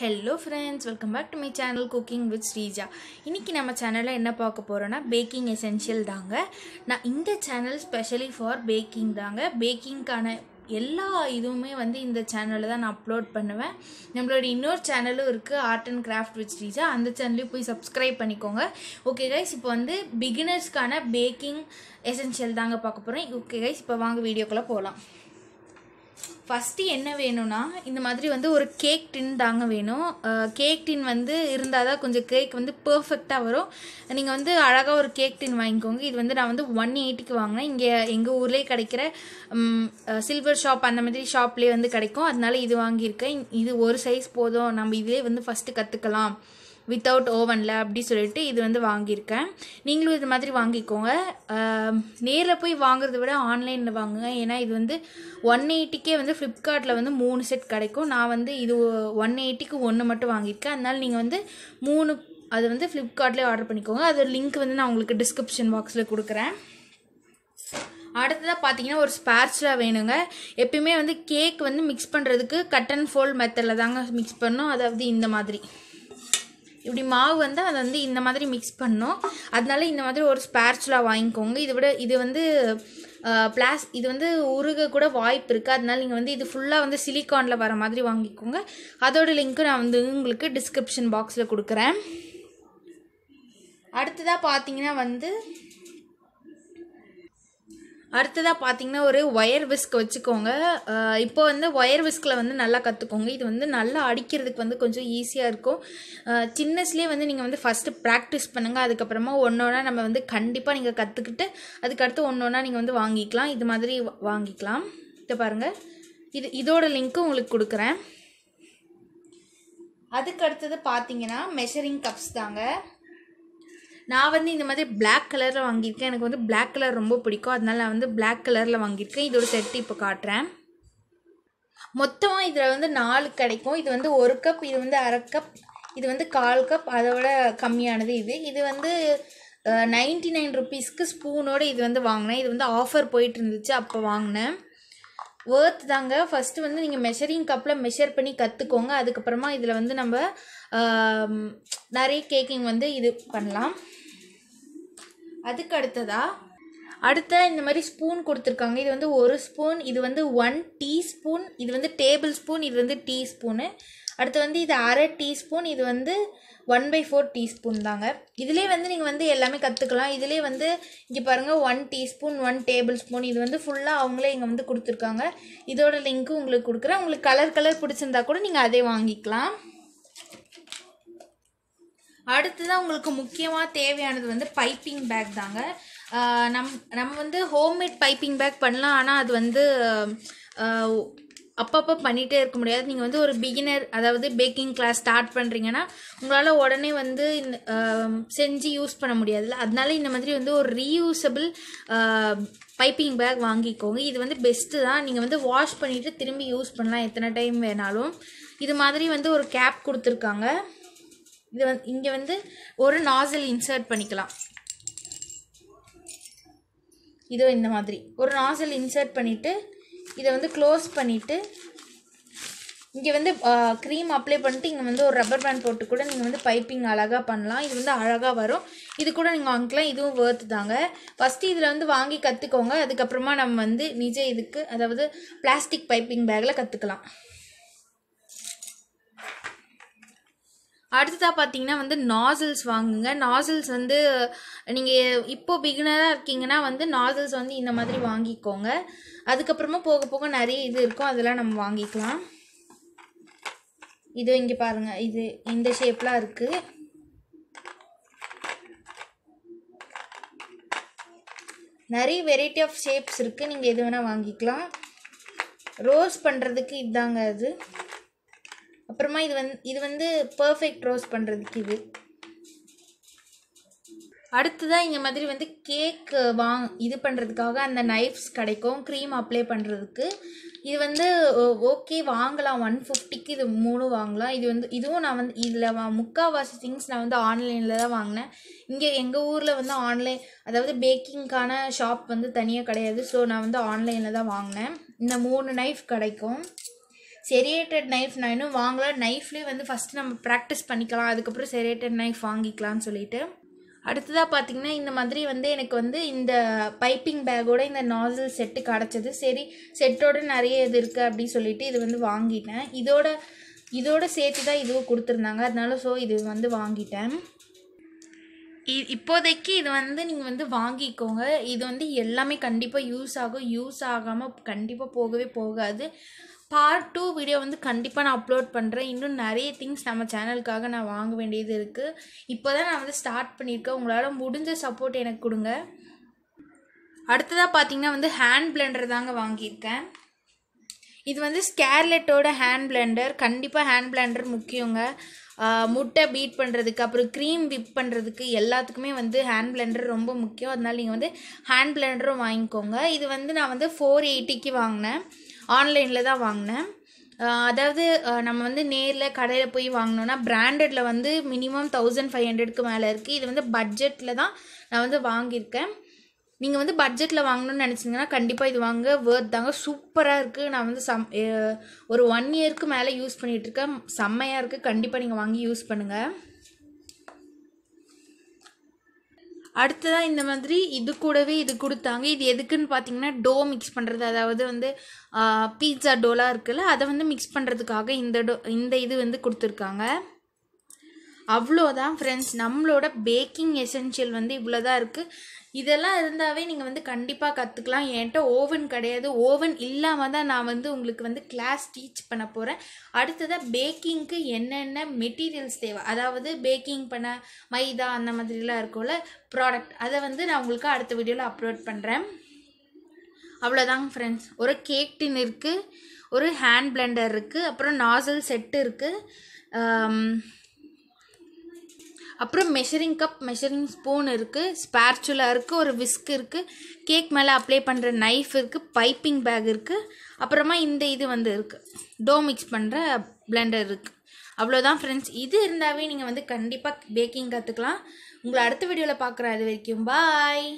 hello friends welcome back to my channel cooking with Sreeja இன்றைக்கி நம்ம சேனலில் என்ன பார்க்க போகிறோன்னா பேக்கிங் எசென்ஷியல் தாங்க நான் இந்த சேனல் ஸ்பெஷலி ஃபார் பேக்கிங் தாங்க பேக்கிங்க்கான எல்லா இதுவுமே வந்து இந்த சேனலில் தான் நான் அப்லோட் பண்ணுவேன் நம்மளோட இன்னொரு சேனலும் இருக்குது art and craft with Sreeja அந்த சேனல்லையும் போய் சப்ஸ்கிரைப் பண்ணிக்கோங்க ஓகே கைஸ் இப்போ வந்து பிகினர்ஸ்க்கான பேக்கிங் எசென்ஷியல் தாங்க பார்க்க போகிறேன் ஓகே கைஸ் இப்போ வாங்க வீடியோக்குள்ளே போகலாம் ஃபஸ்ட்டு என்ன வேணும்னா இந்த மாதிரி வந்து ஒரு கேக் டின் தாங்க வேணும் கேக் டின் வந்து இருந்தால் தான் கொஞ்சம் கேக் வந்து பர்ஃபெக்டாக வரும் நீங்கள் வந்து அழகாக ஒரு கேக் டின் வாங்கிக்கோங்க இது வந்து நான் வந்து ஒன் எயிட்டிக்கு வாங்கினேன் இங்கே எங்கள் ஊர்லேயே கிடைக்கிற சில்வர் ஷாப் அந்த மாதிரி ஷாப்லேயே வந்து கிடைக்கும் அதனால இது வாங்கியிருக்கேன் இது ஒரு சைஸ் போதும் நம்ம இதிலே வந்து ஃபஸ்ட்டு கற்றுக்கலாம் வித்தவுட் ஓவனில் அப்படி சொல்லிட்டு இது வந்து வாங்கியிருக்கேன் நீங்களும் இது மாதிரி வாங்கிக்கோங்க நேரில் போய் வாங்குறத விட ஆன்லைனில் வாங்குங்க ஏன்னா இது வந்து ஒன் எயிட்டிக்கே வந்து ஃப்ளிப்கார்ட்டில் வந்து மூணு செட் கிடைக்கும் நான் வந்து இது ஒன் எயிட்டிக்கு ஒன்று மட்டும் வாங்கியிருக்கேன் அதனால் நீங்கள் வந்து மூணு அது வந்து ஃப்ளிப்கார்ட்லேயே ஆர்டர் பண்ணிக்கோங்க அதோட லிங்க் வந்து நான் உங்களுக்கு டிஸ்கிரிப்ஷன் பாக்ஸில் கொடுக்குறேன் அடுத்ததாக பார்த்தீங்கன்னா ஒரு ஸ்பேர்ச்சலாக வேணுங்க எப்பயுமே வந்து கேக் வந்து மிக்ஸ் பண்ணுறதுக்கு கட் அண்ட் ஃபோல்ட் மெத்தடில் தாங்க மிக்ஸ் பண்ணோம் அதாவது இந்த மாதிரி இப்படி மாவு வந்து அதை வந்து இந்த மாதிரி மிக்ஸ் பண்ணோம் அதனால இந்த மாதிரி ஒரு ஸ்பேர்ச்சுலா வாங்கிக்கோங்க இதை விட இது வந்து பிளாஸ் இது வந்து உருக கூட வாய்ப்பு இருக்குது அதனால நீங்கள் வந்து இது ஃபுல்லாக வந்து சிலிக்கானில் வர மாதிரி வாங்கிக்கோங்க அதோட லிங்க்கு நான் வந்து உங்களுக்கு டிஸ்கிரிப்ஷன் பாக்ஸில் கொடுக்குறேன் அடுத்ததாக பார்த்தீங்கன்னா வந்து அடுத்ததாக பார்த்தீங்கன்னா ஒரு ஒயர் விஸ்க் வச்சுக்கோங்க இப்போ வந்து ஒயர் விஸ்கில் வந்து நல்லா கற்றுக்கோங்க இது வந்து நல்லா அடிக்கிறதுக்கு வந்து கொஞ்சம் ஈஸியாக இருக்கும் சின்னஸ்லேயே வந்து நீங்கள் வந்து ஃபஸ்ட்டு ப்ராக்டிஸ் பண்ணுங்கள் அதுக்கப்புறமா ஒன்றொன்னா நம்ம வந்து கண்டிப்பாக நீங்கள் கற்றுக்கிட்டு அதுக்கடுத்து ஒன்றொன்னா நீங்கள் வந்து வாங்கிக்கலாம் இது மாதிரி வாங்கிக்கலாம் இதை பாருங்கள் இது இதோட லிங்க்கும் உங்களுக்கு கொடுக்குறேன் அதுக்கு அடுத்தது பார்த்தீங்கன்னா மெஷரிங் கப்ஸ் தாங்க நான் வந்து இந்த மாதிரி பிளாக் கலரில் வாங்கியிருக்கேன் எனக்கு வந்து பிளாக் கலர் ரொம்ப பிடிக்கும் அதனால் நான் வந்து பிளாக் கலரில் வாங்கியிருக்கேன் இதோட செட் இப்போ காட்டுறேன் மொத்தமாக இதில் வந்து நாலு கிடைக்கும் இது வந்து ஒரு கப் இது வந்து அரை கப் இது வந்து கால் கப் அதோட கம்மியானது இது இது வந்து நைன்டி நைன் ருபீஸ்க்கு ஸ்பூனோடு இது வந்து வாங்கினேன் இது வந்து ஆஃபர் போயிட்டு இருந்துச்சு அப்போ வாங்கினேன் ஒர்த் தாங்க ஃபஸ்ட்டு வந்து நீங்கள் மெஷரிங் கப்பில் மெஷர் பண்ணி கற்றுக்கோங்க அதுக்கப்புறமா இதில் வந்து நம்ம நிறைய கேக்கிங் வந்து இது பண்ணலாம் அதுக்கு அடுத்ததாக அடுத்த இந்த மாதிரி ஸ்பூன் கொடுத்துருக்காங்க இது வந்து ஒரு ஸ்பூன் இது வந்து ஒன் டீஸ்பூன் இது வந்து டேபிள் ஸ்பூன் இது வந்து டீஸ்பூனு அடுத்து வந்து இது அரை டீஸ்பூன் இது வந்து ஒன் பை ஃபோர் டீஸ்பூன் தாங்க இதிலே வந்து நீங்கள் வந்து எல்லாமே கற்றுக்கலாம் இதிலே வந்து இங்கே பாருங்கள் one teaspoon one tablespoon இது வந்து ஃபுல்லாக அவங்களே இங்கே வந்து கொடுத்துருக்காங்க இதோட லிங்க்கு உங்களுக்கு கொடுக்குறேன் உங்களுக்கு கலர் கலர் பிடிச்சிருந்தா கூட நீங்கள் அதே வாங்கிக்கலாம் அடுத்ததான் உங்களுக்கு முக்கியமாக தேவையானது வந்து பைப்பிங் பேக் தாங்க நம் நம்ம வந்து ஹோம்மேட் பைப்பிங் பேக் பண்ணலாம் ஆனால் அது வந்து அப்பப்போ பண்ணிகிட்டே இருக்க முடியாது நீங்கள் வந்து ஒரு பிகினர் அதாவது பேக்கிங் கிளாஸ் ஸ்டார்ட் பண்ணுறீங்கன்னா உங்களால் உடனே வந்து செஞ்சு யூஸ் பண்ண முடியாதுல்ல அதனால இந்த மாதிரி வந்து ஒரு ரீயூசபிள் பைப்பிங் பேக் வாங்கிக்கோங்க இது வந்து பெஸ்ட்டு தான் நீங்கள் வந்து வாஷ் பண்ணிவிட்டு திரும்பி யூஸ் பண்ணலாம் எத்தனை டைம் வேணாலும் இது மாதிரி வந்து ஒரு கேப் கொடுத்துருக்காங்க இது வந்து இங்கே வந்து ஒரு நாசல் இன்சர்ட் பண்ணிக்கலாம் இதோ இந்த மாதிரி ஒரு நாசல் இன்சர்ட் பண்ணிவிட்டு இதை வந்து க்ளோஸ் பண்ணிவிட்டு இங்கே வந்து க்ரீம் அப்ளை பண்ணிட்டு இங்கே வந்து ஒரு ரப்பர் பேண்ட் போட்டு கூட நீங்கள் வந்து பைப்பிங் அழகாக பண்ணலாம் இது வந்து அழகாக வரும் இது கூட நீங்கள் வாங்கிக்கலாம் இதுவும் வேர்த்து தாங்க ஃபஸ்ட்டு இதில் வந்து வாங்கி கற்றுக்கோங்க அதுக்கப்புறமா நம்ம வந்து நிஜ இதுக்கு அதாவது பிளாஸ்டிக் பைப்பிங் பேக்கில் கற்றுக்கலாம் அடுத்ததாக பார்த்தீங்கன்னா வந்து நாசல்ஸ் வாங்குங்க நாசல்ஸ் வந்து நீங்கள் இப்போது பிகினராக இருக்கீங்கன்னா வந்து நாசல்ஸ் வந்து இந்த மாதிரி வாங்கிக்கோங்க அதுக்கப்புறமா போக போக நிறைய இது இருக்கும் அதெல்லாம் நம்ம வாங்கிக்கலாம் இது இங்கே பாருங்கள் இது இந்த ஷேப்லாம் இருக்குது நிறைய வெரைட்டி ஆஃப் ஷேப்ஸ் இருக்குது நீங்கள் எது வேணால் வாங்கிக்கலாம் ரோஸ் பண்ணுறதுக்கு இதுதாங்க அது அப்புறமா இது வந்து இது வந்து பர்ஃபெக்ட் ரோஸ்ட் பண்ணுறதுக்கு இது தான் இந்த மாதிரி வந்து கேக் வாங் இது பண்ணுறதுக்காக அந்த நைஃப்ஸ் கிடைக்கும் க்ரீம் அப்ளை பண்ணுறதுக்கு இது வந்து ஓகே வாங்கலாம் ஒன் ஃபிஃப்டிக்கு இது மூணு வாங்கலாம் இது வந்து இதுவும் நான் வந்து இதில் முக்கால்வாசி திங்ஸ் நான் வந்து ஆன்லைனில் தான் வாங்கினேன் இங்கே எங்கள் ஊரில் வந்து ஆன்லைன் அதாவது பேக்கிங்க்கான ஷாப் வந்து தனியாக கிடையாது ஸோ நான் வந்து ஆன்லைனில் தான் வாங்கினேன் இந்த மூணு நைஃப் கிடைக்கும் செரியேட்டட் நைஃப் நான் இன்னும் வாங்கலாம் நைஃப்லேயே வந்து ஃபஸ்ட்டு நம்ம ப்ராக்டிஸ் பண்ணிக்கலாம் அதுக்கப்புறம் செரியேட்டட் நைஃப் வாங்கிக்கலாம்னு சொல்லிட்டு அடுத்ததாக பார்த்தீங்கன்னா இந்த மாதிரி வந்து எனக்கு வந்து இந்த பைப்பிங் பேக்கோட இந்த நாசல் செட்டு கிடச்சது சரி செட்டோட நிறைய இது இருக்குது அப்படின்னு சொல்லிட்டு இது வந்து வாங்கிட்டேன் இதோட இதோட சேர்த்து தான் இதுவும் கொடுத்துருந்தாங்க அதனால ஸோ இது வந்து வாங்கிட்டேன் இ இப்போதைக்கு இது வந்து நீங்கள் வந்து வாங்கிக்கோங்க இது வந்து எல்லாமே கண்டிப்பாக யூஸ் ஆகும் யூஸ் ஆகாமல் கண்டிப்பாக போகவே போகாது பார்ட் டூ வீடியோ வந்து கண்டிப்பாக நான் அப்லோட் பண்ணுறேன் இன்னும் நிறைய திங்ஸ் நம்ம சேனலுக்காக நான் வாங்க வேண்டியது இருக்குது இப்போ தான் நான் வந்து ஸ்டார்ட் பண்ணியிருக்கேன் உங்களால் முடிஞ்ச சப்போர்ட் எனக்கு கொடுங்க அடுத்ததாக பார்த்தீங்கன்னா வந்து ஹேண்ட் பிளெண்டர் தாங்க வாங்கியிருக்கேன் இது வந்து ஸ்கேர்லெட்டோட ஹேண்ட் பிளெண்டர் கண்டிப்பாக ஹேண்ட் பிளெண்டர் முக்கியங்க முட்டை பீட் பண்ணுறதுக்கு அப்புறம் க்ரீம் விப் பண்ணுறதுக்கு எல்லாத்துக்குமே வந்து ஹேண்ட் பிளெண்டர் ரொம்ப முக்கியம் அதனால் நீங்கள் வந்து ஹேண்ட் பிளெண்டரும் வாங்கிக்கோங்க இது வந்து நான் வந்து ஃபோர் எயிட்டிக்கு வாங்கினேன் ஆன்லைனில் தான் வாங்கினேன் அதாவது நம்ம வந்து நேரில் கடையில் போய் வாங்கினோன்னா பிராண்டடில் வந்து மினிமம் தௌசண்ட் ஃபைவ் ஹண்ட்ரட்க்கு மேலே இருக்குது இது வந்து பட்ஜெட்டில் தான் நான் வந்து வாங்கியிருக்கேன் நீங்கள் வந்து பட்ஜெட்டில் வாங்கணும்னு நினச்சிங்கன்னா கண்டிப்பாக இது வாங்க வேர்த் தாங்க சூப்பராக இருக்குது நான் வந்து சம் ஒரு ஒன் இயருக்கு மேலே யூஸ் பண்ணிகிட்ருக்கேன் செம்மையாக இருக்குது கண்டிப்பாக நீங்கள் வாங்கி யூஸ் பண்ணுங்கள் அடுத்ததாக இந்த மாதிரி இது கூடவே இது கொடுத்தாங்க இது எதுக்குன்னு பார்த்தீங்கன்னா டோ மிக்ஸ் பண்ணுறது அதாவது வந்து பீட்சா டோலாம் இருக்குல்ல அதை வந்து மிக்ஸ் பண்ணுறதுக்காக இந்த டோ இந்த இது வந்து கொடுத்துருக்காங்க அவ்வளோதான் ஃப்ரெண்ட்ஸ் நம்மளோட பேக்கிங் எசென்ஷியல் வந்து இவ்வளோதான் இருக்குது இதெல்லாம் இருந்தாவே நீங்கள் வந்து கண்டிப்பாக கற்றுக்கலாம் என்கிட்ட ஓவன் கிடையாது ஓவன் இல்லாமல் தான் நான் வந்து உங்களுக்கு வந்து கிளாஸ் டீச் பண்ண போகிறேன் அடுத்ததாக பேக்கிங்க்கு என்னென்ன மெட்டீரியல்ஸ் தேவை அதாவது பேக்கிங் பண்ண மைதா அந்த மாதிரிலாம் இருக்கும்ல ப்ராடக்ட் அதை வந்து நான் உங்களுக்கு அடுத்த வீடியோவில் அப்லோட் பண்ணுறேன் அவ்வளோதாங்க ஃப்ரெண்ட்ஸ் ஒரு கேக் டின் இருக்குது ஒரு ஹேண்ட் பிளெண்டர் இருக்குது அப்புறம் நாசல் செட்டு இருக்குது அப்புறம் மெஷரிங் கப் மெஷரிங் ஸ்பூன் இருக்குது ஸ்பேர்ச்சுலா இருக்குது ஒரு விஸ்க் இருக்குது கேக் மேலே அப்ளை பண்ணுற நைஃப் இருக்குது பைப்பிங் பேக் இருக்குது அப்புறமா இந்த இது வந்து இருக்குது டோ மிக்ஸ் பண்ணுற பிளெண்டர் இருக்குது அவ்வளோதான் ஃப்ரெண்ட்ஸ் இது இருந்தாவே நீங்கள் வந்து கண்டிப்பாக பேக்கிங் கற்றுக்கலாம் உங்களை அடுத்த வீடியோவில் பார்க்குற அது வரைக்கும் பாய்